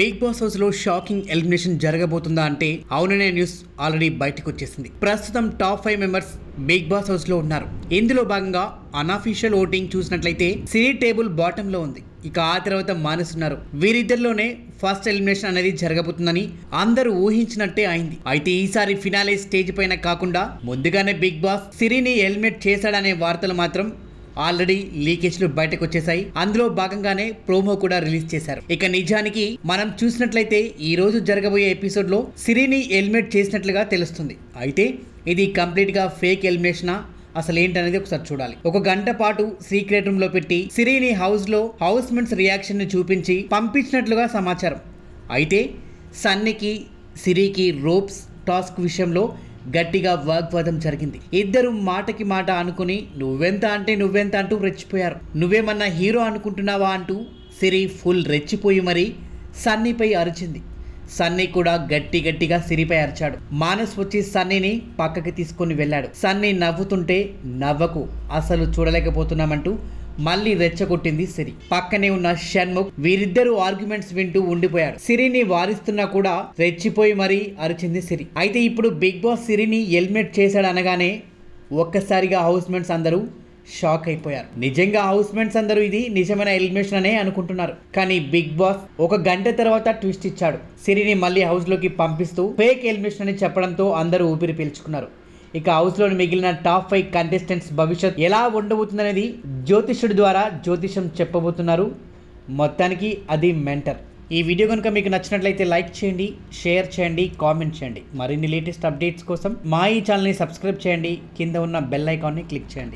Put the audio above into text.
big Boss house లో shocking elimination జరగబోతుందా అంటే అవుననే న్యూస్ ఆల్రెడీ బయటకు వచ్చేసింది ప్రస్తుతం top five members Bigg Boss house లో ఉన్నారు ఇందులో భాగంగా అన్అఫీషియల్ ఓటింగ్ చూసినట్లయితే సిరీ టేబుల్ బాటమ్ లో ఉంది ఇక ఆ తర్వాత మానేస్తున్నారు వీరిద్దరిలోనే ఫస్ట్ ఎలిమినేషన్ అనేది జరగబోతుందని అందరూ ఊహించినట్టే అయింది అయితే ఈసారి ఫినాలే స్టేజ్ పైన కాకుండా ముందుగానే బిగ్ బాస్ సిరిని ఎలిమినేట్ చేశాడనే వార్తలు మాత్రం ఆల్రెడీ లీకేజ్లు బయటకు వచ్చేసాయి అందులో భాగంగానే ప్రోమో కూడా రిలీజ్ చేశారు ఇక నిజానికి మనం చూసినట్లయితే ఈ రోజు జరగబోయే ఎపిసోడ్లో సిరిని హెల్మెట్ చేసినట్లుగా తెలుస్తుంది అయితే ఇది కంప్లీట్గా ఫేక్ ఎలిమినేషనా అసలు ఏంటనేది ఒకసారి చూడాలి ఒక గంట పాటు సీక్రెట్ రూమ్ లో పెట్టి సిరిని హౌస్ లో హౌస్ మెంట్స్ రియాక్షన్ ని చూపించి పంపించినట్లుగా సమాచారం అయితే సన్నికి సిరికి రోప్స్ టాస్క్ విషయంలో గట్టిగా వాగ్వాదం జరిగింది ఇద్దరు మాటకి మాట అనుకుని నువ్వెంత అంటే నువ్వెంత అంటూ రెచ్చిపోయారు నువ్వేమన్నా హీరో అనుకుంటున్నావా అంటూ సిరి ఫుల్ రెచ్చిపోయి మరీ సన్నీపై అరిచింది సన్నీ కూడా గట్టి గట్టిగా సిరిపై అరిచాడు మానస్ వచ్చి సన్నీని పక్కకి తీసుకొని వెళ్ళాడు సన్నీ నవ్వుతుంటే నవ్వకు అసలు చూడలేకపోతున్నామంటూ మళ్ళీ రెచ్చగొట్టింది సిరి పక్కనే ఉన్న షణ్ముఖ్ వీరిద్దరూ ఆర్గ్యుమెంట్స్ వింటూ ఉండిపోయారు సిరిని వారిస్తున్నా కూడా రెచ్చిపోయి మరీ అరిచింది సిరి అయితే ఇప్పుడు బిగ్ బాస్ సిరిని హెల్మెట్ చేశాడు అనగానే ఒక్కసారిగా హౌస్మెంట్స్ అందరూ షాక్ అయిపోయారు నిజంగా హౌస్మెంట్స్ అందరూ ఇది నిజమైన ఎలిమినేషన్ అనే అనుకుంటున్నారు కానీ బిగ్ బాస్ ఒక గంట తర్వాత ట్విస్ట్ ఇచ్చాడు సిరిని మళ్ళీ హౌస్లోకి పంపిస్తూ ఫేక్ ఎలిమినేషన్ అని చెప్పడంతో అందరూ ఊపిరి పీల్చుకున్నారు ఇక హౌస్లోని మిగిలిన టాప్ ఫైవ్ కంటెస్టెంట్స్ భవిష్యత్ ఎలా ఉండబోతుందనేది జ్యోతిష్యుడి ద్వారా జ్యోతిషం చెప్పబోతున్నారు మొత్తానికి అది మెంటర్ ఈ వీడియో కనుక మీకు నచ్చినట్లయితే లైక్ చేయండి షేర్ చేయండి కామెంట్ చేయండి మరిన్ని లేటెస్ట్ అప్డేట్స్ కోసం మా ఈ ఛానల్ని సబ్స్క్రైబ్ చేయండి కింద ఉన్న బెల్ ఐకాన్ని క్లిక్ చేయండి